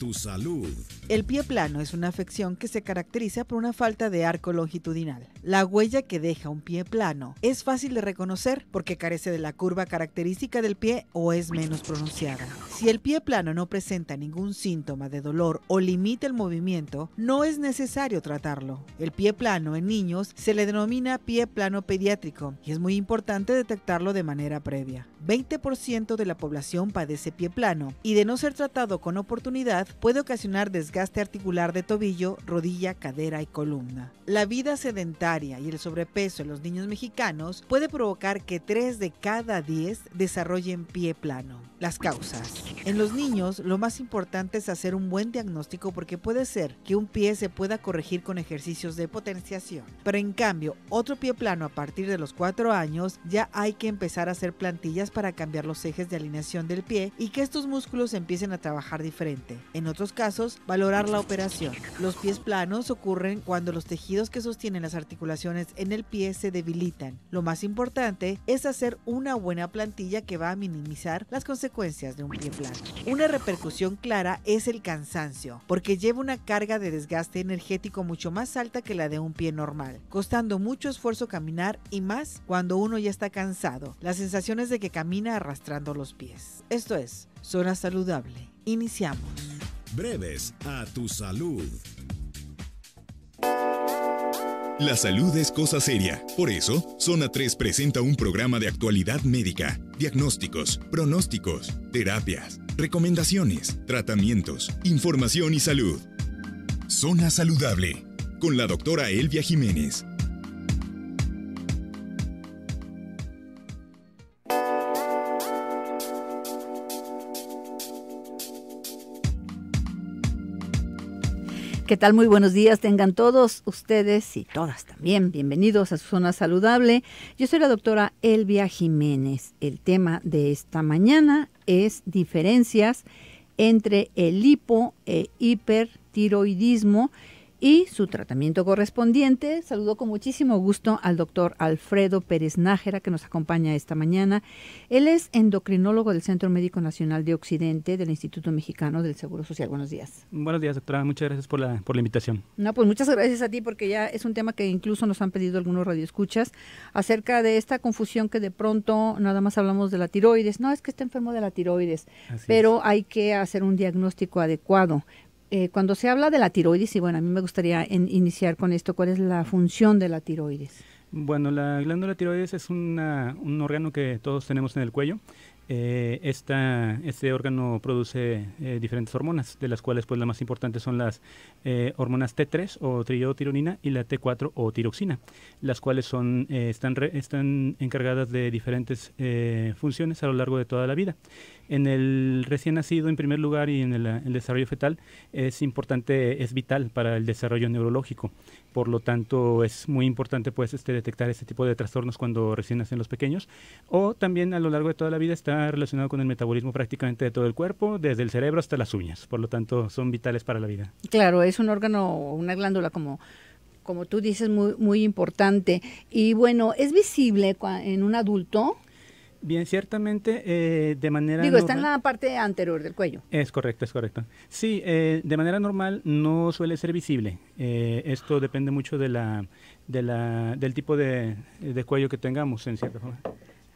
tu salud. El pie plano es una afección que se caracteriza por una falta de arco longitudinal. La huella que deja un pie plano es fácil de reconocer porque carece de la curva característica del pie o es menos pronunciada. Si el pie plano no presenta ningún síntoma de dolor o limita el movimiento, no es necesario tratarlo. El pie plano en niños se le denomina pie plano pediátrico y es muy importante detectarlo de manera previa. 20% de la población padece pie plano y de no ser tratado con oportunidad puede ocasionar desgaste articular de tobillo, rodilla, cadera y columna. La vida sedentaria y el sobrepeso en los niños mexicanos puede provocar que 3 de cada 10 desarrollen pie plano. Las causas. En los niños, lo más importante es hacer un buen diagnóstico porque puede ser que un pie se pueda corregir con ejercicios de potenciación. Pero en cambio, otro pie plano a partir de los 4 años ya hay que empezar a hacer plantillas para cambiar los ejes de alineación del pie y que estos músculos empiecen a trabajar diferente. En otros casos, valorar la operación. Los pies planos ocurren cuando los tejidos que sostienen las articulaciones en el pie se debilitan. Lo más importante es hacer una buena plantilla que va a minimizar las consecuencias de un pie plano. Una repercusión clara es el cansancio, porque lleva una carga de desgaste energético mucho más alta que la de un pie normal, costando mucho esfuerzo caminar y más cuando uno ya está cansado. La sensación es de que camina arrastrando los pies. Esto es Zona Saludable. Iniciamos. Breves a tu salud. La salud es cosa seria. Por eso, Zona 3 presenta un programa de actualidad médica, diagnósticos, pronósticos, terapias, recomendaciones, tratamientos, información y salud. Zona Saludable, con la doctora Elvia Jiménez. ¿Qué tal? Muy buenos días tengan todos ustedes y todas también. Bienvenidos a su zona saludable. Yo soy la doctora Elvia Jiménez. El tema de esta mañana es diferencias entre el hipo e hipertiroidismo y su tratamiento correspondiente. Saludo con muchísimo gusto al doctor Alfredo Pérez Nájera, que nos acompaña esta mañana. Él es endocrinólogo del Centro Médico Nacional de Occidente del Instituto Mexicano del Seguro Social. Buenos días. Buenos días, doctora. Muchas gracias por la, por la invitación. No, pues muchas gracias a ti, porque ya es un tema que incluso nos han pedido algunos radioescuchas acerca de esta confusión que de pronto nada más hablamos de la tiroides. No, es que está enfermo de la tiroides, pero hay que hacer un diagnóstico adecuado eh, cuando se habla de la tiroides, y bueno, a mí me gustaría iniciar con esto, ¿cuál es la función de la tiroides? Bueno, la glándula tiroides es un órgano que todos tenemos en el cuello. Eh, este órgano produce eh, diferentes hormonas, de las cuales pues las más importantes son las hormonas T3 o triyodotironina y la T4 o tiroxina, las cuales son, están, están encargadas de diferentes funciones a lo largo de toda la vida. En el recién nacido, en primer lugar, y en eh, el, desarrollo fetal, es importante, es vital para el desarrollo neurológico. Por lo tanto, es muy importante pues, este, detectar este tipo de trastornos cuando recién nacen los pequeños. O también a lo largo de toda la vida está relacionado con el metabolismo prácticamente de todo el cuerpo, desde el cerebro hasta las uñas. Por lo tanto, son vitales para la vida. Claro, es un órgano, una glándula como como tú dices, muy, muy importante. Y bueno, ¿es visible en un adulto Bien, ciertamente eh, de manera... Digo, está en la parte anterior del cuello. Es correcto, es correcto. Sí, eh, de manera normal no suele ser visible. Eh, esto depende mucho de la, de la, del tipo de, cuello que tengamos, en cierta forma.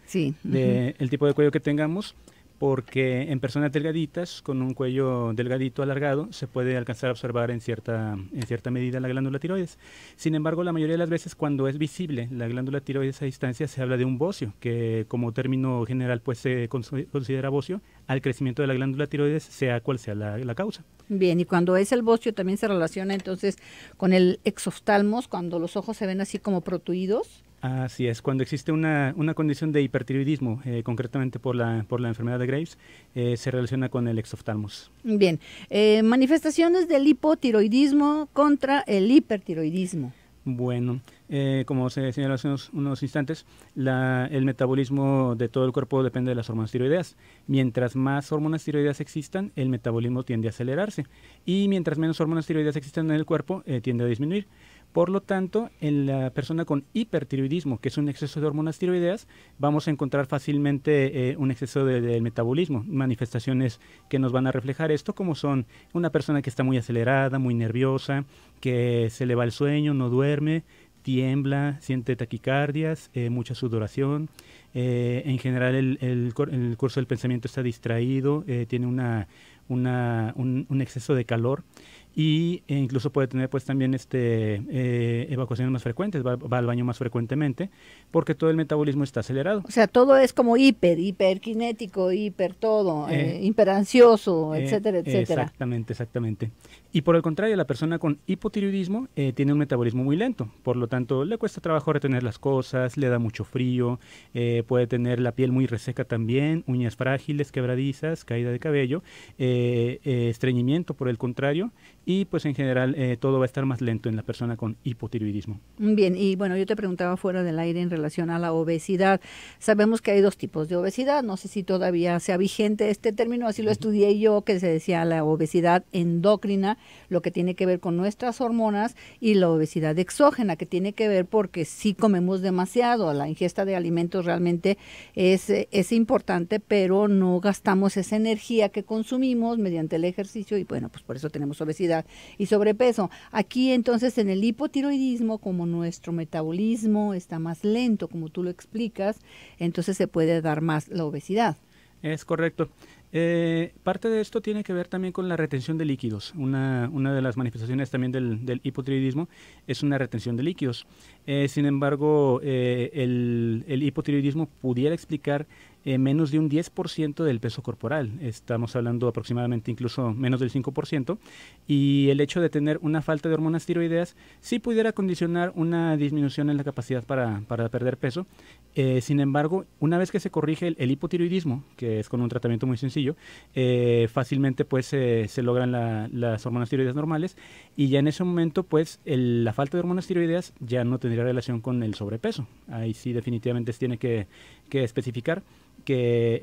Sí. De, El tipo de cuello que tengamos porque en personas delgaditas, con un cuello delgadito alargado, se puede alcanzar a observar en cierta, en cierta medida la glándula tiroides. Sin embargo, la mayoría de las veces cuando es visible la glándula tiroides a distancia se habla de un bocio, que como término general pues se considera bocio al crecimiento de la glándula tiroides, sea cual sea la, causa. Bien, y cuando es el bocio también se relaciona entonces con el exoftalmos, cuando los ojos se ven así como protuidos. Así es, cuando existe una, condición de hipertiroidismo, eh, concretamente por la, enfermedad de Graves, eh, se relaciona con el exoftalmos. Bien, eh, manifestaciones del hipotiroidismo contra el hipertiroidismo. Bueno, como se señaló hace unos, instantes, el metabolismo de todo el cuerpo depende de las hormonas tiroideas. Mientras más hormonas tiroideas existan, el metabolismo tiende a acelerarse. Y mientras menos hormonas tiroideas existan en el cuerpo, tiende a disminuir. Por lo tanto, en la persona con hipertiroidismo, que es un exceso de hormonas tiroideas, vamos a encontrar fácilmente eh, un exceso del metabolismo, manifestaciones que nos van a reflejar esto, como son una persona que está muy acelerada, muy nerviosa, que se le va el sueño, no duerme, tiembla, siente taquicardias, eh, mucha sudoración. Eh, en general, el, curso del pensamiento está distraído, tiene una, un exceso de calor y e incluso puede tener pues también este eh, evacuaciones más frecuentes, va, al baño más frecuentemente, porque todo el metabolismo está acelerado. O sea, todo es como hiper, hiperkinético, hiper todo, eh, eh, hiperansioso, eh, etcétera, etcétera. Exactamente, exactamente. Y por el contrario, la persona con hipotiroidismo eh, tiene un metabolismo muy lento, por lo tanto le cuesta trabajo retener las cosas, le da mucho frío, eh, puede tener la piel muy reseca también, uñas frágiles, quebradizas, caída de cabello, eh, estreñimiento por el contrario, y pues en general todo va a estar más lento en la persona con hipotiroidismo. Bien, y bueno, yo te preguntaba fuera del aire en relación a la obesidad. Sabemos que hay dos tipos de obesidad, no sé si todavía sea vigente este término, así lo estudié yo, que se decía la obesidad endocrina lo que tiene que ver con nuestras hormonas, y la obesidad exógena, que tiene que ver porque si comemos demasiado, la ingesta de alimentos realmente es, es importante, pero no gastamos esa energía que consumimos mediante el ejercicio y bueno, pues por eso tenemos obesidad y sobrepeso. Aquí entonces en el hipotiroidismo, como nuestro metabolismo está más lento, como tú lo explicas, entonces se puede dar más la obesidad. Es correcto. Eh, parte de esto tiene que ver también con la retención de líquidos. Una, una de las manifestaciones también del, del, hipotiroidismo es una retención de líquidos. Eh, sin embargo, eh, el, el, hipotiroidismo pudiera explicar eh, menos de un 10% del peso corporal. Estamos hablando aproximadamente incluso menos del 5%. Y el hecho de tener una falta de hormonas tiroideas sí pudiera condicionar una disminución en la capacidad para, para perder peso. Eh, sin embargo, una vez que se corrige el, hipotiroidismo, que es con un tratamiento muy sencillo, eh, fácilmente pues se logran las hormonas tiroideas normales y ya en ese momento pues la falta de hormonas tiroideas ya no tendría relación con el sobrepeso. Ahí sí definitivamente se tiene que, que especificar que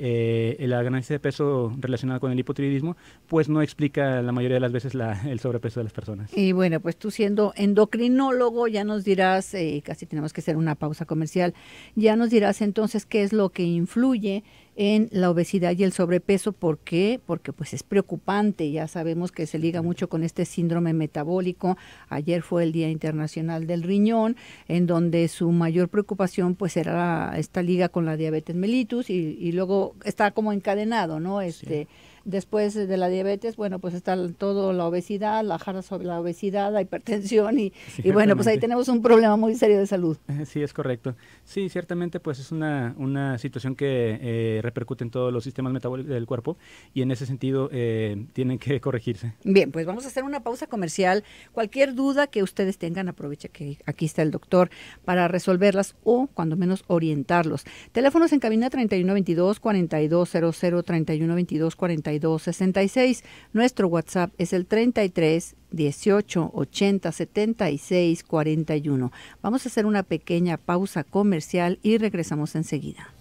eh, la ganancia de peso relacionada con el hipotiroidismo, pues no explica la mayoría de las veces el sobrepeso de las personas. Y bueno, pues tú siendo endocrinólogo, ya nos dirás, eh, casi tenemos que hacer una pausa comercial, ya nos dirás entonces qué es lo que influye en la obesidad y el sobrepeso. ¿Por qué? Porque pues es preocupante, ya sabemos que se liga mucho con este síndrome metabólico. Ayer fue el Día Internacional del Riñón, en donde su mayor preocupación pues era esta liga con la diabetes mellitus y, luego está como encadenado, ¿no? Este, Después de la diabetes, bueno, pues está todo la obesidad, la jarra sobre la obesidad, la hipertensión y, bueno, pues ahí tenemos un problema muy serio de salud. Eh, sí, es correcto. Sí, ciertamente pues es una, situación que eh, repercute en todos los sistemas metabólicos del cuerpo y en ese sentido eh, tienen que corregirse. Bien, pues vamos a hacer una pausa comercial. Cualquier duda que ustedes tengan, aproveche que aquí está el doctor para resolverlas o cuando menos orientarlos. Teléfonos en cabina 3122 4200 3122 42 266 Nuestro WhatsApp es el 33 18 80 76 41. Vamos a hacer una pequeña pausa comercial y regresamos enseguida.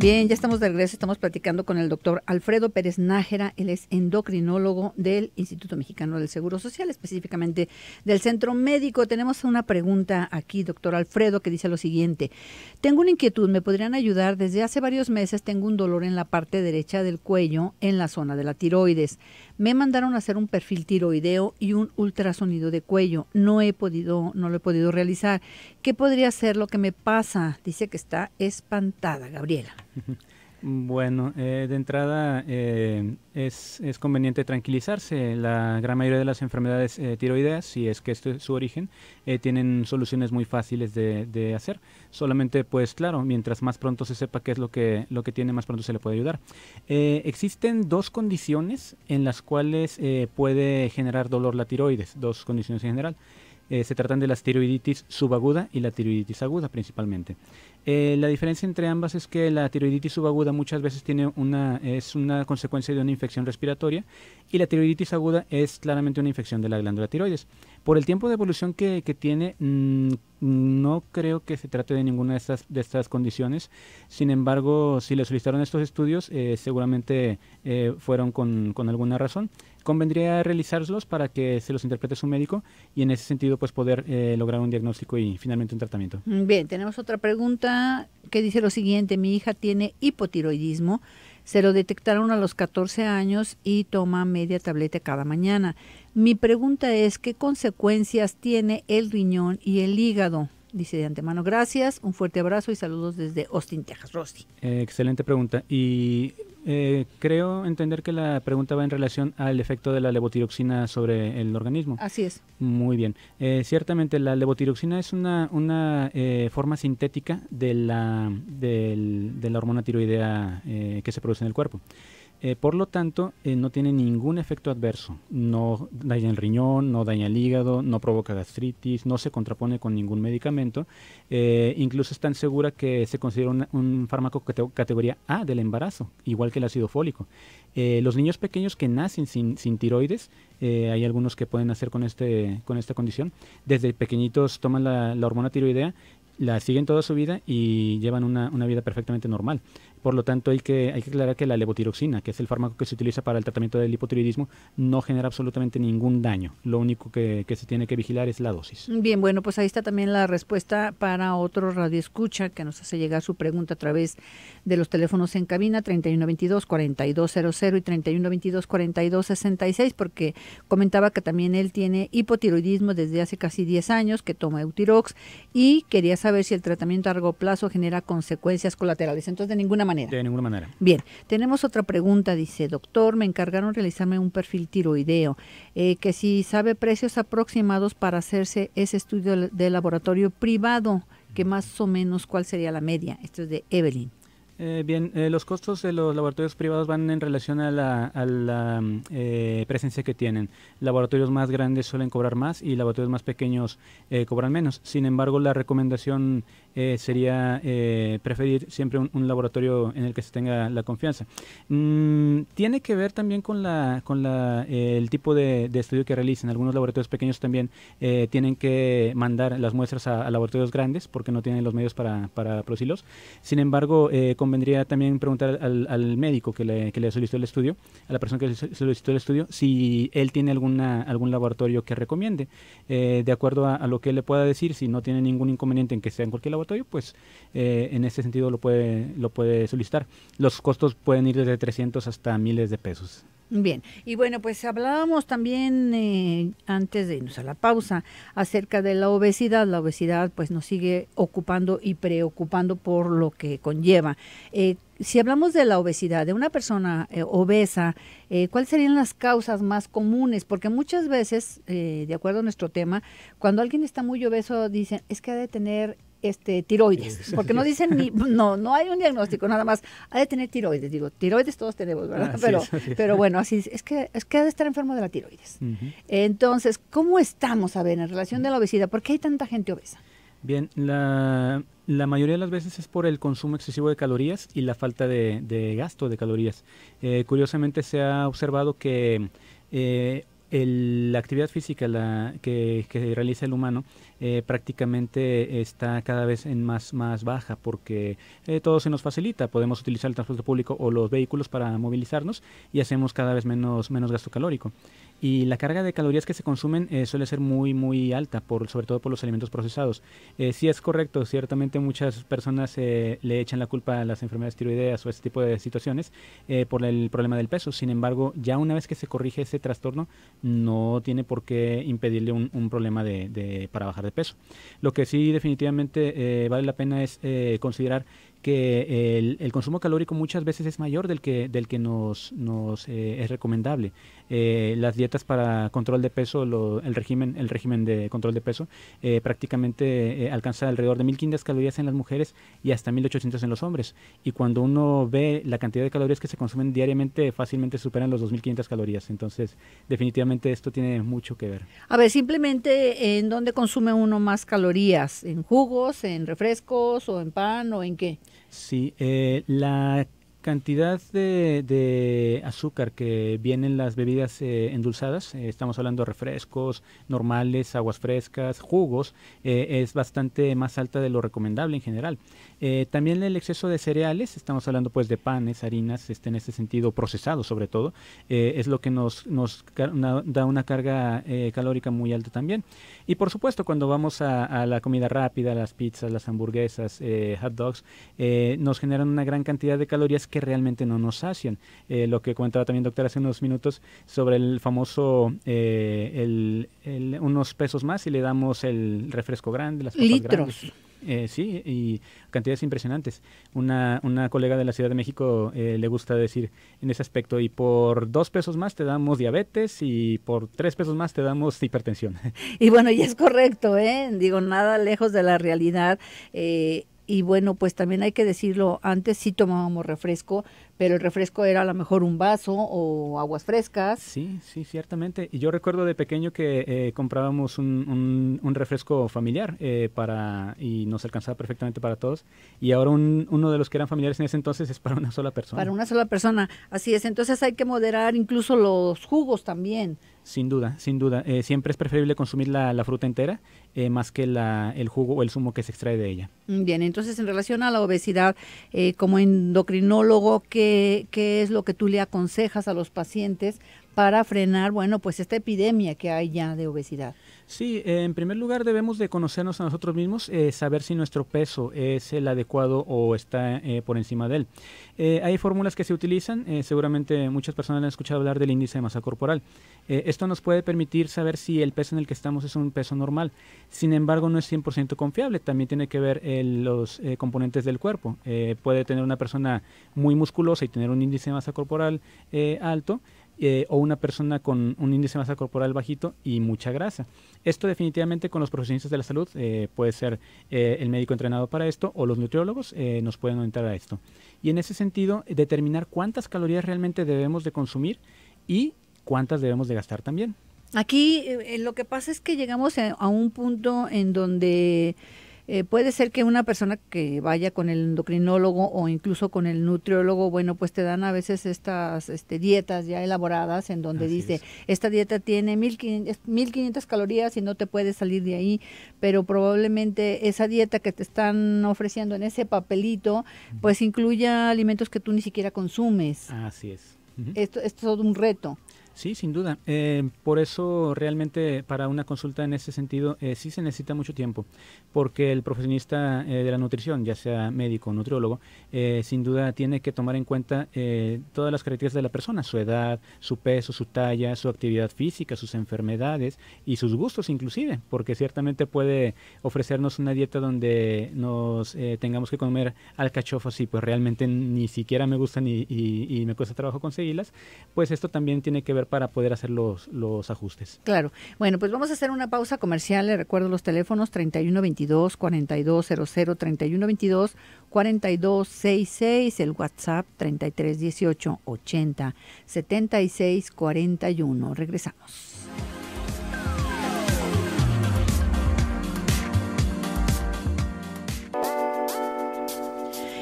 Bien, ya estamos de regreso, estamos platicando con el doctor Alfredo Pérez Nájera, él es endocrinólogo del Instituto Mexicano del Seguro Social, específicamente del Centro Médico. Tenemos una pregunta aquí, doctor Alfredo, que dice lo siguiente. Tengo una inquietud, ¿me podrían ayudar? Desde hace varios meses tengo un dolor en la parte derecha del cuello, en la zona de la tiroides. Me mandaron a hacer un perfil tiroideo y un ultrasonido de cuello. No he podido, no lo he podido realizar. ¿Qué podría ser lo que me pasa? Dice que está espantada, Gabriela. Bueno, eh, de entrada eh, es, conveniente tranquilizarse. La gran mayoría de las enfermedades eh, tiroideas, si es que este es su origen, tienen soluciones muy fáciles de, hacer. Solamente, pues claro, mientras más pronto se sepa qué es lo que, lo que tiene, más pronto se le puede ayudar. existen dos condiciones en las cuales puede generar dolor la tiroides, dos condiciones en general. se tratan de la tiroiditis subaguda y la tiroiditis aguda principalmente. Eh, la diferencia entre ambas es que la tiroiditis subaguda muchas veces tiene una, es una consecuencia de una infección respiratoria y la tiroiditis aguda es claramente una infección de la glándula tiroides. Por el tiempo de evolución que, tiene, mm, no creo que se trate de ninguna de estas, de estas condiciones. Sin embargo, si le solicitaron estos estudios, eh, seguramente eh, fueron con, alguna razón convendría realizarlos para que se los interprete su médico y en ese sentido pues poder eh, lograr un diagnóstico y finalmente un tratamiento. Mm, bien, tenemos otra pregunta que dice lo siguiente, mi hija tiene hipotiroidismo, se lo detectaron a los 14 años y toma media tableta cada mañana. Mi pregunta es, ¿qué consecuencias tiene el riñón y el hígado? Dice de antemano, gracias, un fuerte abrazo y saludos desde Austin, Texas. Rosy. Eh, excelente pregunta. Y eh, creo entender que la pregunta va en relación al efecto de la levotiroxina sobre el organismo. Así es. Muy bien. Eh, ciertamente la levotiroxina es una, una forma sintética de la, de la hormona tiroidea que se produce en el cuerpo. Eh, por lo tanto, eh, no tiene ningún efecto adverso. No daña el riñón, no daña el hígado, no provoca gastritis, no se contrapone con ningún medicamento. Eh, incluso es tan segura que se considera un fármaco categoría A del embarazo, igual que el ácido fólico. los niños pequeños que nacen sin, tiroides, hay algunos que pueden nacer con, este, con esta condición, desde pequeñitos toman la, hormona tiroidea la siguen toda su vida y llevan una vida perfectamente normal. Por lo tanto, hay que, hay que aclarar que la levotiroxina, que es el fármaco que se utiliza para el tratamiento del hipotiroidismo, no genera absolutamente ningún daño. Lo único que, que se tiene que vigilar es la dosis. Bien, bueno, pues ahí está también la respuesta para otro radioescucha que nos hace llegar su pregunta a través de los teléfonos en cabina 3122-4200 y 3122-4266, porque comentaba que también él tiene hipotiroidismo desde hace casi 10 años, que toma Eutirox y quería saber si el tratamiento a largo plazo genera consecuencias colaterales. Entonces, de ninguna manera de ninguna manera. Bien, tenemos otra pregunta. Dice, doctor, me encargaron realizarme un perfil tiroideo, eh, que si sabe precios aproximados para hacerse ese estudio de laboratorio privado, que más o menos cuál sería la media. Esto es de Evelyn. Eh, bien, eh, los costos de los laboratorios privados van en relación a la, presencia que tienen. Laboratorios más grandes suelen cobrar más y laboratorios más pequeños cobran menos. Sin embargo, la recomendación eh, sería eh, preferir siempre un, laboratorio en el que se tenga la confianza. Mm, tiene que ver también con, la, con la, eh, el tipo de, estudio que realicen. Algunos laboratorios pequeños también tienen que mandar las muestras a, laboratorios grandes porque no tienen los medios para, para producirlos. Sin embargo, convendría también preguntar al, al médico que le, que le, solicitó el estudio, a la persona que le solicitó el estudio, si él tiene alguna, algún laboratorio que recomiende. de acuerdo a, a, lo que él le pueda decir, si no tiene ningún inconveniente en que sea en cualquier laboratorio, pues eh, en ese sentido lo puede, lo puede solicitar. Los costos pueden ir desde 300 hasta miles de pesos. Bien, y bueno, pues hablábamos también eh, antes de irnos a la pausa acerca de la obesidad. La obesidad pues nos sigue ocupando y preocupando por lo que conlleva. Eh, si hablamos de la obesidad, de una persona obesa, ¿cuáles serían las causas más comunes? Porque muchas veces, de acuerdo a nuestro tema, cuando alguien está muy obeso, dicen, es que ha de tener este, tiroides, porque no dicen ni, no, no hay un diagnóstico, nada más, ha de tener tiroides, digo, tiroides todos tenemos, ¿verdad? pero, pero bueno, así es, que, es que ha de estar enfermo de la tiroides. Entonces, ¿cómo estamos, a ver, en relación de la obesidad? ¿Por qué hay tanta gente obesa? Bien, la, la mayoría de las veces es por el consumo excesivo de calorías y la falta de, de gasto de calorías. Eh, curiosamente se ha observado que eh, la actividad física la, que, que realiza el humano eh, prácticamente está cada vez en más, más baja porque eh, todo se nos facilita. Podemos utilizar el transporte público o los vehículos para movilizarnos y hacemos cada vez menos, menos gasto calórico y la carga de calorías que se consumen eh, suele ser muy muy alta, sobre todo por los alimentos procesados. Eh, sí es correcto, ciertamente muchas personas eh, le echan la culpa a las enfermedades tiroideas o ese tipo de situaciones por el problema del peso. Sin embargo, ya una vez que se corrige ese trastorno, no tiene por qué impedirle un, problema para bajar de peso. Lo que sí definitivamente vale la pena es considerar que el, consumo calórico muchas veces es mayor del que, del que nos, es recomendable. Eh, las dietas para control de peso, el, régimen, el régimen de control de peso, eh, prácticamente eh, alcanza alrededor de 1.500 calorías en las mujeres y hasta 1.800 en los hombres. Y cuando uno ve la cantidad de calorías que se consumen diariamente, fácilmente superan los 2.500 calorías. Entonces, definitivamente esto tiene mucho que ver. A ver, simplemente en dónde consume uno más calorías, en jugos, en refrescos o en pan o en qué. Sí, la cantidad de, azúcar que vienen las bebidas eh, endulzadas, eh, estamos hablando de refrescos normales, aguas frescas, jugos, eh, es bastante más alta de lo recomendable en general. Eh, también el exceso de cereales, estamos hablando pues de panes, harinas, este, en este sentido procesados sobre todo, eh, es lo que nos, nos da una carga eh, calórica muy alta también. Y por supuesto cuando vamos a, la comida rápida, las pizzas, las hamburguesas, hot dogs, nos generan una gran cantidad de calorías que realmente no nos sacian. lo que comentaba también doctor hace unos minutos sobre el famoso, unos pesos más y le damos el refresco grande, las Litros. grandes eh, sí, y cantidades impresionantes. Una, una colega de la Ciudad de México eh, le gusta decir en ese aspecto, y por dos pesos más te damos diabetes y por tres pesos más te damos hipertensión. Y bueno, y es correcto, ¿eh? digo, nada lejos de la realidad. Eh, y bueno, pues también hay que decirlo, antes sí tomábamos refresco, pero el refresco era a lo mejor un vaso o aguas frescas. Sí, sí, ciertamente. Y yo recuerdo de pequeño que eh, comprábamos un, refresco familiar eh, para y nos alcanzaba perfectamente para todos. Y ahora uno de los que eran familiares en ese entonces es para una sola persona. Para una sola persona, así es. Entonces hay que moderar incluso los jugos también sin duda, sin duda. Eh, siempre es preferible consumir la, fruta entera eh, más que la, el jugo o el zumo que se extrae de ella. Mm, bien, entonces en relación a la obesidad, eh, como endocrinólogo, ¿qué, ¿qué es lo que tú le aconsejas a los pacientes para frenar, bueno, pues esta epidemia que hay ya de obesidad? Sí, eh, en primer lugar debemos de conocernos a nosotros mismos, eh, saber si nuestro peso es el adecuado o está eh, por encima de él. hay fórmulas que se utilizan, seguramente muchas personas han escuchado hablar del índice de masa corporal. esto nos puede permitir saber si el peso en el que estamos es un peso normal. Sin embargo, no es 100% confiable, también tiene que ver los componentes del cuerpo. puede tener una persona muy musculosa y tener un índice de masa corporal alto, eh, o una persona con un índice de masa corporal bajito y mucha grasa. Esto definitivamente con los profesionistas de la salud eh, puede ser eh, el médico entrenado para esto o los nutriólogos nos pueden orientar a esto. Y en ese sentido, determinar cuántas calorías realmente debemos de consumir y cuántas debemos de gastar también. Aquí lo que pasa es que llegamos a un punto en donde eh, puede ser que una persona que vaya con el endocrinólogo o incluso con el nutriólogo, bueno, pues te dan a veces estas este, dietas ya elaboradas en donde dice, esta dieta tiene 1500 calorías y no te puedes salir de ahí, pero probablemente esa dieta que te están ofreciendo en ese papelito, pues incluya alimentos que tú ni siquiera consumes. Así es. esto es todo un reto. Sí, sin duda. Eh, por eso realmente para una consulta en ese sentido eh, sí se necesita mucho tiempo, porque el profesionista eh, de la nutrición, ya sea médico o nutriólogo, sin duda tiene que tomar en cuenta todas las características de la persona, su edad, su peso, su talla, su actividad física, sus enfermedades y sus gustos inclusive, porque ciertamente puede ofrecernos una dieta donde nos tengamos que comer alcachofas y pues realmente ni siquiera me gustan y me cuesta trabajo conseguirlas, pues esto también tiene que ver para poder hacer los, ajustes. Claro. Bueno, pues vamos a hacer una pausa comercial. Le recuerdo los teléfonos 3122-4200, 3122-4266, el WhatsApp 3318-80-7641. Regresamos.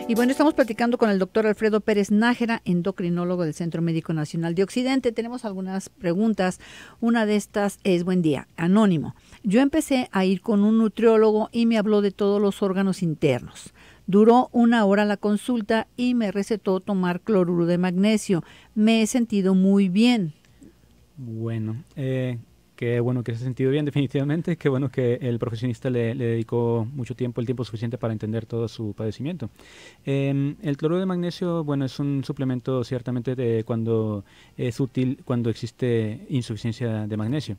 Y bueno, estamos platicando con el doctor Alfredo Pérez Nájera, endocrinólogo del Centro Médico Nacional de Occidente. Tenemos algunas preguntas. Una de estas es, buen día, anónimo. Yo empecé a ir con un nutriólogo y me habló de todos los órganos internos. Duró una hora la consulta y me recetó tomar cloruro de magnesio. Me he sentido muy bien. Bueno, eh, que bueno que se ha sentido bien definitivamente, que bueno que el profesionista le, dedicó mucho tiempo, el tiempo suficiente para entender todo su padecimiento. Em, el cloruro de magnesio, bueno, es un suplemento ciertamente de cuando es útil cuando existe insuficiencia de magnesio.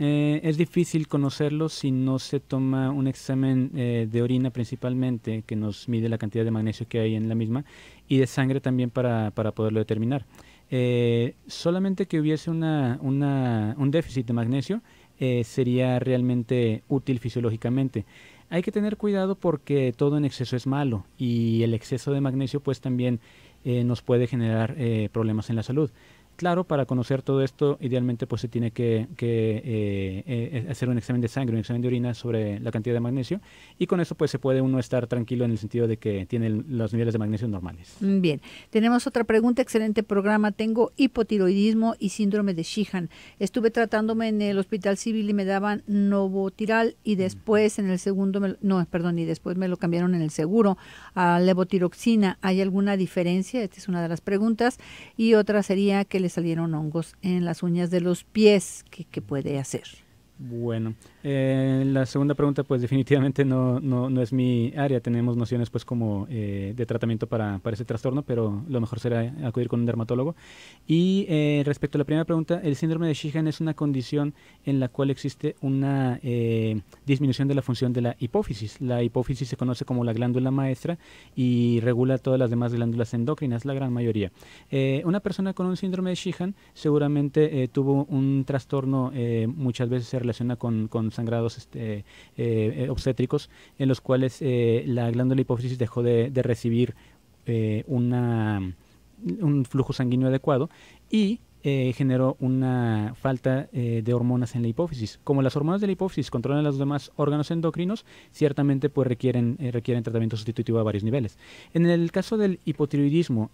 Eh, es difícil conocerlo si no se toma un examen eh, de orina principalmente, que nos mide la cantidad de magnesio que hay en la misma, y de sangre también para poderlo determinar. Eh, solamente que hubiese un déficit de magnesio eh, sería realmente útil fisiológicamente. Hay que tener cuidado porque todo en exceso es malo y el exceso de magnesio pues también eh, nos puede generar problemas en la salud. Claro, para conocer todo esto, idealmente pues se tiene que, eh, eh, hacer un examen de sangre, un examen de orina sobre la cantidad de magnesio y con eso pues se puede uno estar tranquilo en el sentido de que tiene los niveles de magnesio normales. Mm, bien, tenemos otra pregunta, excelente programa, tengo hipotiroidismo y síndrome de Sheehan. Estuve tratándome en el hospital civil y me daban novotiral y después en el segundo, no, perdón, y después me lo cambiaron en el seguro a levotiroxina. ¿Hay alguna diferencia? Esta es una de las preguntas y otra sería que le salieron hongos en las uñas de los pies, ¿qué, qué puede hacer? Bueno, eh, la segunda pregunta pues definitivamente no, es mi área, tenemos nociones pues como eh, de tratamiento para, ese trastorno, pero lo mejor será acudir con un dermatólogo. Y eh, respecto a la primera pregunta, el síndrome de Sheehan es una condición en la cual existe una disminución de la función de la hipófisis. La hipófisis se conoce como la glándula maestra y regula todas las demás glándulas endocrinas, la gran mayoría. una persona con un síndrome de Sheehan seguramente tuvo un trastorno muchas veces relaciona con, sangrados este, eh, eh, obstétricos, en los cuales eh, la glándula hipófisis dejó de, recibir una, un flujo sanguíneo adecuado y generó una falta de hormonas en la hipófisis. Como las hormonas de la hipófisis controlan los demás órganos endocrinos, ciertamente pues, requieren, requieren tratamiento sustitutivo a varios niveles. En el caso del hipotiroidismo,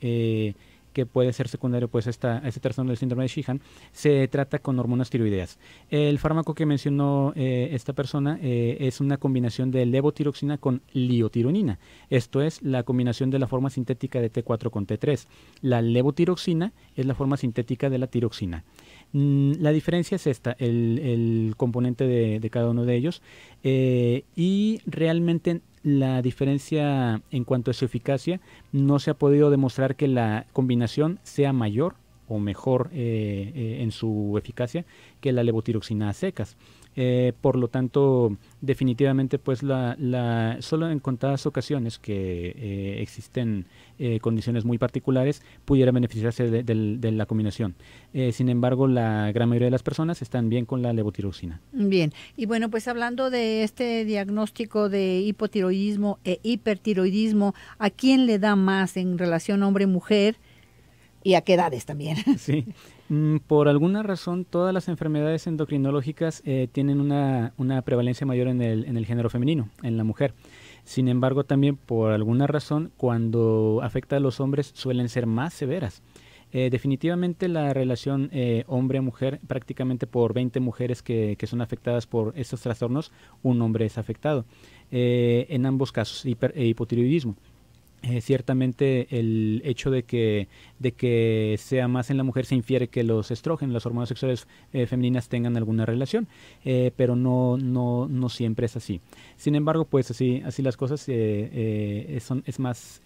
que puede ser secundario pues este trastorno del síndrome de Sheehan, se trata con hormonas tiroideas. El fármaco que mencionó eh, esta persona eh, es una combinación de levotiroxina con liotironina. Esto es la combinación de la forma sintética de T4 con T3. La levotiroxina es la forma sintética de la tiroxina. Mm, la diferencia es esta, el, componente de, cada uno de ellos. Eh, y realmente la diferencia en cuanto a su eficacia no se ha podido demostrar que la combinación sea mayor o mejor eh, eh, en su eficacia que la levotiroxina secas. Eh, por lo tanto, definitivamente, pues la, la, solo en contadas ocasiones que eh, existen eh, condiciones muy particulares, pudiera beneficiarse de, la combinación. sin embargo, la gran mayoría de las personas están bien con la levotiroxina. Bien, y bueno, pues hablando de este diagnóstico de hipotiroidismo e hipertiroidismo, ¿a quién le da más en relación hombre-mujer? ¿Y a qué edades también? Sí. Mm, por alguna razón, todas las enfermedades endocrinológicas eh, tienen una, prevalencia mayor en el, en el género femenino, en la mujer. Sin embargo, también por alguna razón, cuando afecta a los hombres, suelen ser más severas. Eh, definitivamente la relación eh, hombre-mujer, prácticamente por 20 mujeres que, que, son afectadas por estos trastornos, un hombre es afectado. en ambos casos, hiper, hipotiroidismo. Eh, ciertamente el hecho de que, de que sea más en la mujer se infiere que los estrógenos, las hormonas sexuales eh, femeninas tengan alguna relación, eh, pero no, no, siempre es así. Sin embargo, pues así, así las cosas son, es más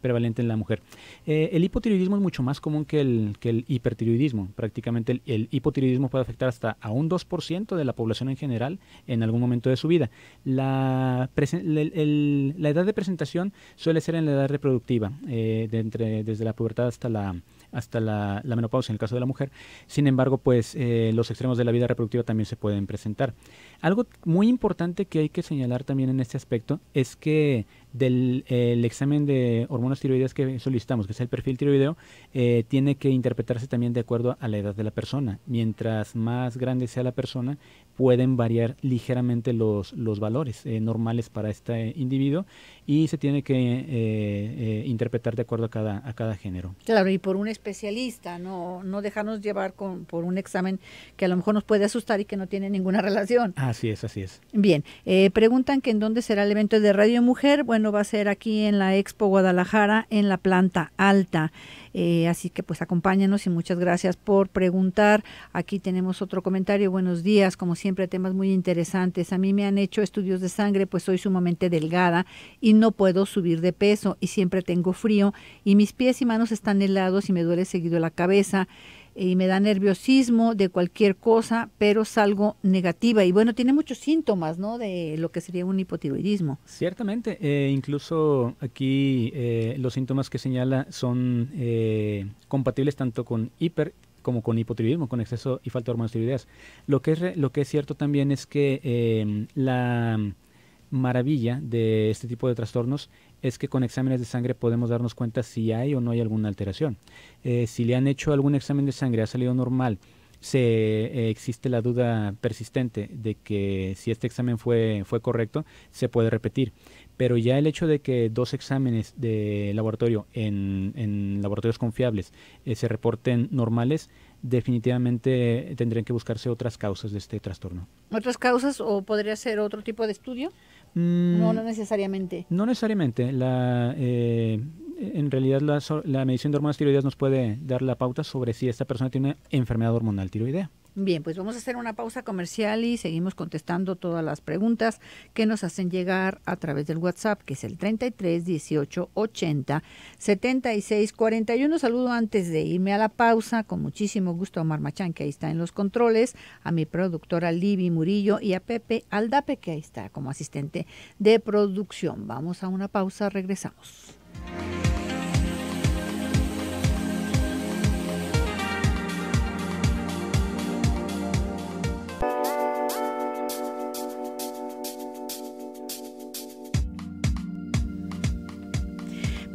prevalente en la mujer. el hipotiroidismo es mucho más común que el, que el hipertiroidismo. Prácticamente el, hipotiroidismo puede afectar hasta a un 2% de la población en general en algún momento de su vida. La, la edad de presentación suele ser en la reproductiva, eh, desde la pubertad hasta la hasta la, menopausia en el caso de la mujer. Sin embargo, pues eh, los extremos de la vida reproductiva también se pueden presentar. Algo muy importante que hay que señalar también en este aspecto es que del examen de hormonas tiroides que solicitamos, que es el perfil tiroideo, eh, tiene que interpretarse también de acuerdo a la edad de la persona. Mientras más grande sea la persona, pueden variar ligeramente los, los valores eh, normales para este individuo y se tiene que eh, interpretar de acuerdo a cada, a cada género. Claro, y por un especialista, no, no dejarnos llevar con, por un examen que a lo mejor nos puede asustar y que no tiene ninguna relación. Así es, así es. Bien, preguntan que en dónde será el evento de Radio Mujer. Bueno, va a ser aquí en la Expo Guadalajara, en la planta alta. Eh, así que pues acompáñanos y muchas gracias por preguntar. Aquí tenemos otro comentario. Buenos días, como siempre, temas muy interesantes. A mí me han hecho estudios de sangre, pues soy sumamente delgada y no puedo subir de peso y siempre tengo frío y mis pies y manos están helados y me duele seguido la cabeza y me da nerviosismo de cualquier cosa, pero salgo negativa. Y bueno, tiene muchos síntomas, ¿no? De lo que sería un hipotiroidismo. Ciertamente, eh, incluso aquí eh, los síntomas que señala son eh, compatibles tanto con hiper como con hipotiroidismo, con exceso y falta de hormonas tiroideas. Lo que es, lo que es cierto también es que la maravilla de este tipo de trastornos es que con exámenes de sangre podemos darnos cuenta si hay o no hay alguna alteración. Eh, si le han hecho algún examen de sangre, ha salido normal, se eh, existe la duda persistente de que si este examen fue, fue correcto, se puede repetir. Pero ya el hecho de que dos exámenes de laboratorio en, laboratorios confiables eh, se reporten normales, definitivamente tendrían que buscarse otras causas de este trastorno. ¿Otras causas o podría ser otro tipo de estudio? Mm. no, no necesariamente. No necesariamente. La, eh, en realidad la, la medición de hormonas tiroideas nos puede dar la pauta sobre si esta persona tiene una enfermedad hormonal tiroidea. Bien, pues vamos a hacer una pausa comercial y seguimos contestando todas las preguntas que nos hacen llegar a través del WhatsApp, que es el 33 18 80 76 41. Saludo antes de irme a la pausa, con muchísimo gusto a Omar Machán, que ahí está en los controles, a mi productora Libby Murillo y a Pepe Aldape, que ahí está como asistente de producción. Vamos a una pausa, regresamos.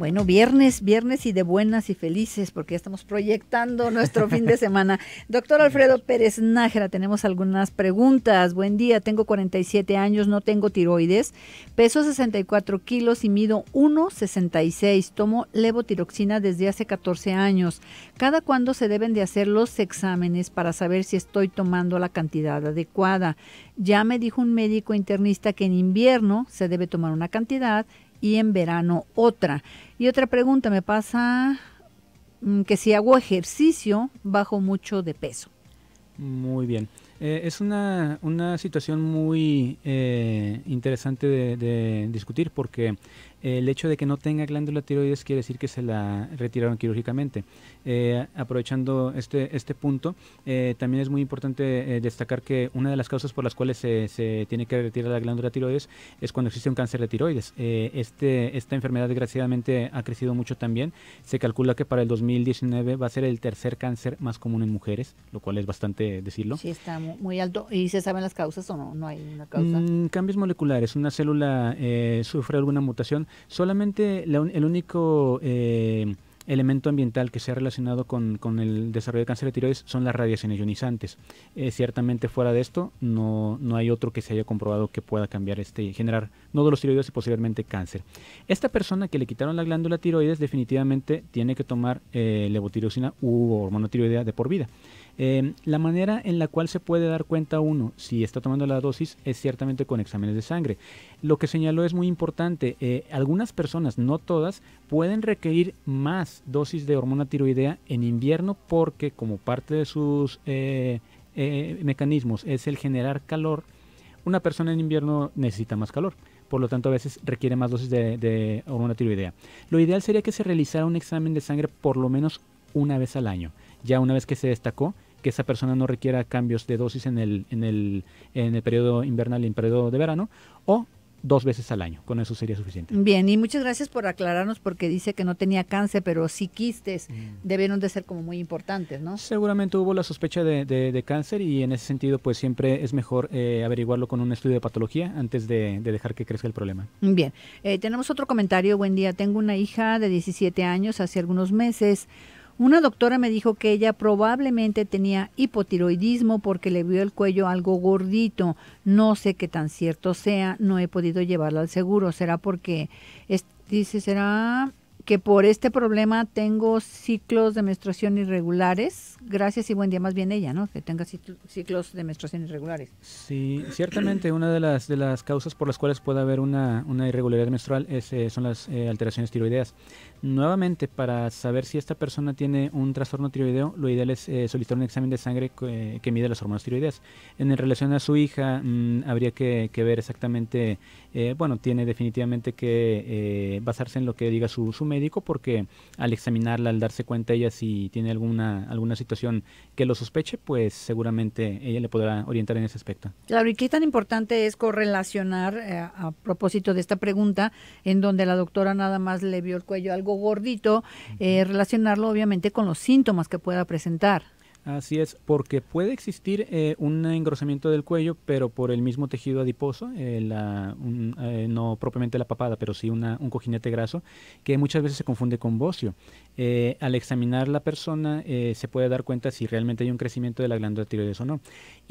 Bueno, viernes, viernes y de buenas y felices, porque ya estamos proyectando nuestro fin de semana. Doctor Alfredo Pérez Nájera, tenemos algunas preguntas. Buen día, tengo 47 años, no tengo tiroides, peso 64 kilos y mido 1,66. Tomo levotiroxina desde hace 14 años. ¿Cada cuándo se deben de hacer los exámenes para saber si estoy tomando la cantidad adecuada? Ya me dijo un médico internista que en invierno se debe tomar una cantidad y en verano otra. Y otra pregunta me pasa mm, que si hago ejercicio bajo mucho de peso. Muy bien. Eh, es una, una, situación muy eh, interesante de, discutir porque el hecho de que no tenga glándula tiroides quiere decir que se la retiraron quirúrgicamente. Eh, aprovechando este, este punto, eh, también es muy importante eh, destacar que una de las causas por las cuales se, tiene que retirar la glándula tiroides es cuando existe un cáncer de tiroides. este, esta enfermedad desgraciadamente ha crecido mucho también. Se calcula que para el 2019 va a ser el tercer cáncer más común en mujeres, lo cual es bastante decirlo. Sí, está muy alto. ¿Y se saben las causas o no? No hay una causa. Mm, cambios moleculares. Una célula sufre alguna mutación Solamente el único eh, elemento ambiental que se ha relacionado con, el desarrollo de cáncer de tiroides son las radiaciones ionizantes. Eh, ciertamente fuera de esto no, hay otro que se haya comprobado que pueda cambiar este y generar nódulos tiroides y posiblemente cáncer. Esta persona que le quitaron la glándula tiroides definitivamente tiene que tomar eh, levotiroxina u hormona tiroidea de por vida. Em, la manera en la cual se puede dar cuenta uno si está tomando la dosis es ciertamente con exámenes de sangre. Lo que señaló es muy importante. Eh, algunas personas, no todas, pueden requerir más dosis de hormona tiroidea en invierno porque como parte de sus eh, eh, mecanismos es el generar calor, una persona en invierno necesita más calor por lo tanto a veces requiere más dosis de, hormona tiroidea. Lo ideal sería que se realizara un examen de sangre por lo menos una vez al año. Ya una vez que se destacó, que esa persona no requiera cambios de dosis en el, en el, en el periodo invernal y en el periodo de verano, o dos veces al año. Con eso sería suficiente. Bien, y muchas gracias por aclararnos porque dice que no tenía cáncer, pero sí quistes mm. debieron de ser como muy importantes, ¿no? Seguramente hubo la sospecha de, de, cáncer y en ese sentido pues siempre es mejor eh, averiguarlo con un estudio de patología antes de, dejar que crezca el problema. Bien, eh, tenemos otro comentario. Buen día, tengo una hija de 17 años, hace algunos meses una doctora me dijo que ella probablemente tenía hipotiroidismo porque le vio el cuello algo gordito. No sé qué tan cierto sea, no he podido llevarla al seguro. ¿Será porque, dice, será que por este problema tengo ciclos de menstruación irregulares. Gracias y buen día más bien ella, ¿no? Que tenga ciclos de menstruación irregulares. Sí, ciertamente una de las, causas por las cuales puede haber una, irregularidad menstrual es, eh, son las eh, alteraciones tiroideas. Nuevamente, para saber si esta persona tiene un trastorno tiroideo, lo ideal es eh, solicitar un examen de sangre que mide las hormonas tiroideas. En relación a su hija, mm, habría que, ver exactamente, eh, bueno, tiene definitivamente que eh, basarse en lo que diga su, médico, porque al examinarla, al darse cuenta ella si tiene alguna, alguna situación que lo sospeche, pues seguramente ella le podrá orientar en ese aspecto. Claro, y qué tan importante es correlacionar, a propósito de esta pregunta, en donde la doctora nada más le vio el cuello algo gordito, eh, relacionarlo obviamente con los síntomas que pueda presentar. Así es, porque puede existir eh, un engrosamiento del cuello, pero por el mismo tejido adiposo, eh, la, no propiamente la papada, pero sí una, un cojinete graso, que muchas veces se confunde con bocio. al examinar la persona se puede dar cuenta si realmente hay un crecimiento de la glándula tiroides o no.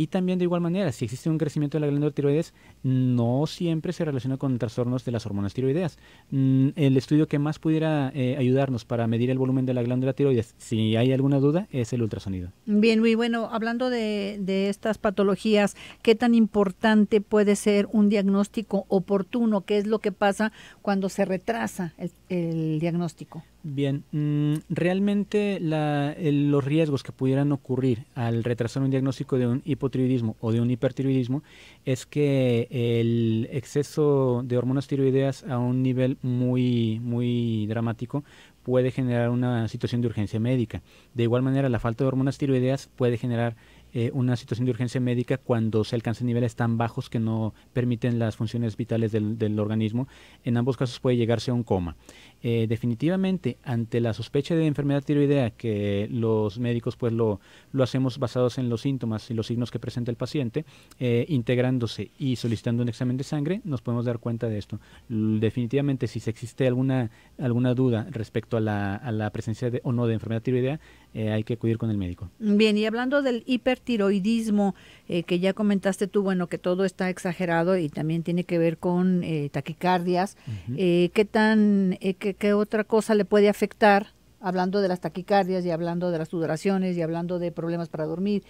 Y también de igual manera, si existe un crecimiento de la glándula tiroides, no siempre se relaciona con trastornos de las hormonas tiroideas. Mm, el estudio que más pudiera eh, ayudarnos para medir el volumen de la glándula tiroides, si hay alguna duda, es el ultrasonido. Bien, muy bueno, hablando de, estas patologías, ¿qué tan importante puede ser un diagnóstico oportuno? ¿Qué es lo que pasa cuando se retrasa el diagnóstico? Bien, mm, realmente los riesgos que pudieran ocurrir al retrasar un diagnóstico de un hipotiroidismo o de un hipertiroidismo es que el exceso de hormonas tiroideas a un nivel muy, muy dramático puede generar una situación de urgencia médica. De igual manera, la falta de hormonas tiroideas puede generar eh, una situación de urgencia médica cuando se alcanzan niveles tan bajos que no permiten las funciones vitales del, organismo. En ambos casos puede llegarse a un coma. Eh, definitivamente, ante la sospecha de enfermedad tiroidea, que los médicos pues lo, hacemos basados en los síntomas y los signos que presenta el paciente, eh, integrándose y solicitando un examen de sangre, nos podemos dar cuenta de esto. definitivamente, si existe alguna, alguna duda respecto a la, a la presencia de, o no de enfermedad tiroidea, eh, hay que acudir con el médico. Bien, y hablando del hipertiroidismo eh, que ya comentaste tú, bueno, que todo está exagerado y también tiene que ver con eh, taquicardias, ¿qué tan, qué, qué otra cosa le puede afectar? Hablando de las taquicardias y hablando de las sudoraciones y hablando de problemas para dormir,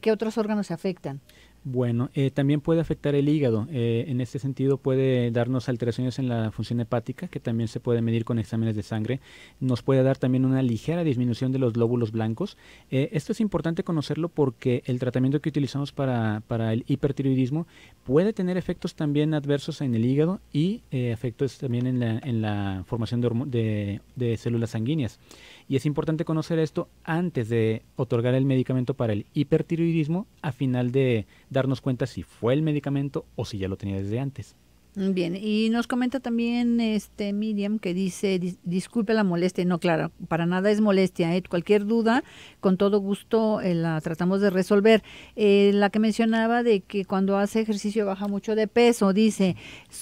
¿qué otros órganos se afectan? Bueno, eh, también puede afectar el hígado. Eh, en este sentido puede darnos alteraciones en la función hepática, que también se puede medir con exámenes de sangre. Nos puede dar también una ligera disminución de los glóbulos blancos. Eh, esto es importante conocerlo porque el tratamiento que utilizamos para, el hipertiroidismo puede tener efectos también adversos en el hígado y efectos también en la, formación de células sanguíneas. Y es importante conocer esto antes de otorgar el medicamento para el hipertiroidismo a final de darnos cuenta si fue el medicamento o si ya lo tenía desde antes. Bien, y nos comenta también este Miriam que dice, disculpe la molestia, no, claro, para nada es molestia, ¿eh? cualquier duda, con todo gusto eh, la tratamos de resolver. Eh, la que mencionaba de que cuando hace ejercicio baja mucho de peso, dice,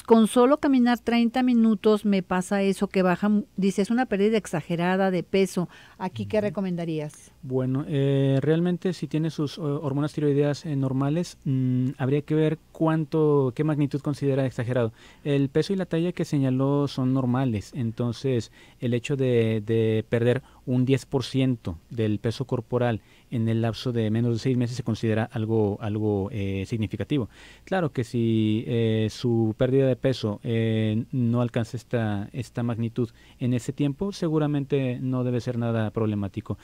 con solo caminar 30 minutos me pasa eso que baja, dice, es una pérdida exagerada de peso, ¿aquí qué recomendarías? Bueno, eh, realmente si tiene sus eh, hormonas tiroideas eh, normales, mm, habría que ver cuánto, qué magnitud considera exagerado. El peso y la talla que señaló son normales, entonces el hecho de, de perder un 10% del peso corporal en el lapso de menos de seis meses se considera algo, algo eh, significativo. Claro que si eh, su pérdida de peso eh, no alcanza esta, esta magnitud en ese tiempo, seguramente no debe ser nada problemático.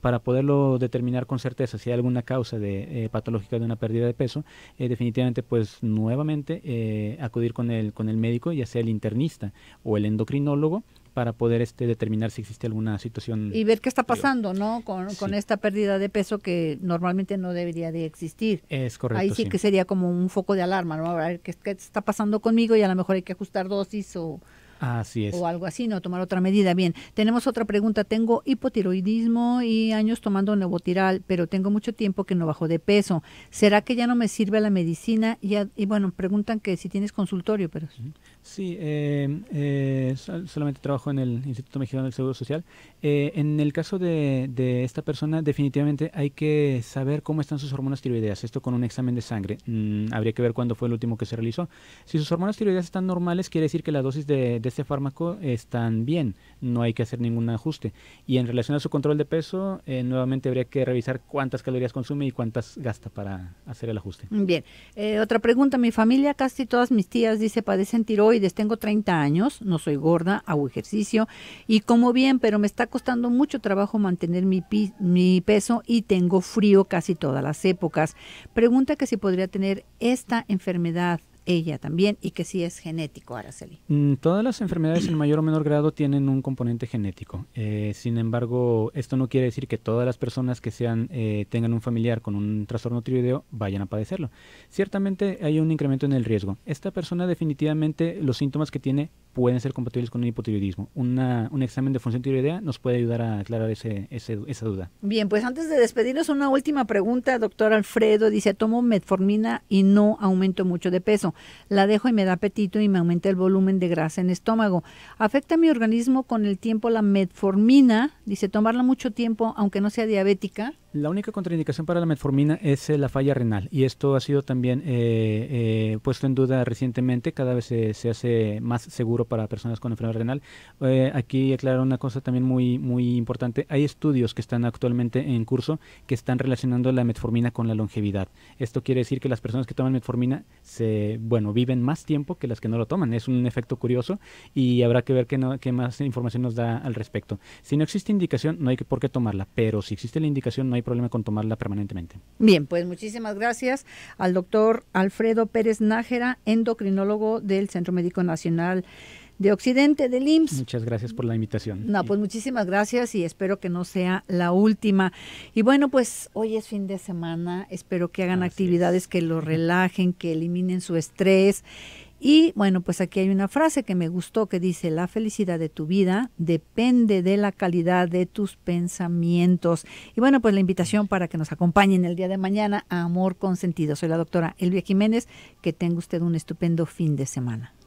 para poderlo determinar con certeza si hay alguna causa de, patológica de una pérdida de peso, definitivamente pues nuevamente acudir con el, con el médico, ya sea el internista o el endocrinólogo, para poder este, determinar si existe alguna situación. Y ver qué está pasando, ¿no? Con, esta pérdida de peso que normalmente no debería de existir. Es correcto. Ahí sí, que sería como un foco de alarma, ¿no? A ver qué, está pasando conmigo y a lo mejor hay que ajustar dosis o... Así O algo así, no tomar otra medida. Bien, tenemos otra pregunta. Tengo hipotiroidismo y años tomando nevotiral, pero tengo mucho tiempo que no bajo de peso. ¿Será que ya no me sirve la medicina? Y, y bueno, preguntan que si tienes consultorio, pero... Sí, em, eh, solamente trabajo en el Instituto Mexicano del Seguro Social. Eh, en el caso de, esta persona, definitivamente hay que saber cómo están sus hormonas tiroideas. Esto con un examen de sangre. Mm, habría que ver cuándo fue el último que se realizó. Si sus hormonas tiroideas están normales, quiere decir que la dosis de, de este fármaco están bien no hay que hacer ningún ajuste. Y en relación a su control de peso, eh, nuevamente habría que revisar cuántas calorías consume y cuántas gasta para hacer el ajuste. Bien, eh, otra pregunta, mi familia, casi todas mis tías, dice, padecen tiroides, tengo 30 años, no soy gorda, hago ejercicio y como bien, pero me está costando mucho trabajo mantener mi, mi peso y tengo frío casi todas las épocas. Pregunta que si podría tener esta enfermedad ella también y que sí es genético, Araceli. Mm, todas las enfermedades en mayor o menor grado tienen un componente genético. Eh, sin embargo, esto no quiere decir que todas las personas que sean eh, tengan un familiar con un trastorno tiroideo vayan a padecerlo. Ciertamente hay un incremento en el riesgo. Esta persona definitivamente los síntomas que tiene pueden ser compatibles con un hipotiroidismo. un examen de función tiroidea nos puede ayudar a aclarar ese, esa duda. Bien, pues antes de despedirnos, una última pregunta. Doctor Alfredo dice, tomo metformina y no aumento mucho de peso. La dejo y me da apetito y me aumenta el volumen de grasa en estómago. Afecta a mi organismo con el tiempo la metformina, dice tomarla mucho tiempo, aunque no sea diabética, la única contraindicación para la metformina es eh, la falla renal y esto ha sido también eh, eh, puesto en duda recientemente, cada vez se, hace más seguro para personas con enfermedad renal. aquí aclarar una cosa también muy, muy importante, hay estudios que están actualmente en curso que están relacionando la metformina con la longevidad. Esto quiere decir que las personas que toman metformina se, bueno, viven más tiempo que las que no lo toman, es un efecto curioso y habrá que ver qué, qué más información nos da al respecto. Si no existe indicación, no hay por qué tomarla, pero si existe la indicación, no hay hay problema con tomarla permanentemente. Bien, pues muchísimas gracias al doctor Alfredo Pérez Nájera, endocrinólogo del Centro Médico Nacional de Occidente, del IMSS. Muchas gracias por la invitación. No, pues muchísimas gracias y espero que no sea la última. Y bueno, pues hoy es fin de semana, espero que hagan actividades que lo relajen, que eliminen su estrés y bueno, pues aquí hay una frase que me gustó que dice, la felicidad de tu vida depende de la calidad de tus pensamientos. Y bueno, pues la invitación para que nos acompañen el día de mañana a Amor Consentido. Soy la doctora Elvia Jiménez, que tenga usted un estupendo fin de semana.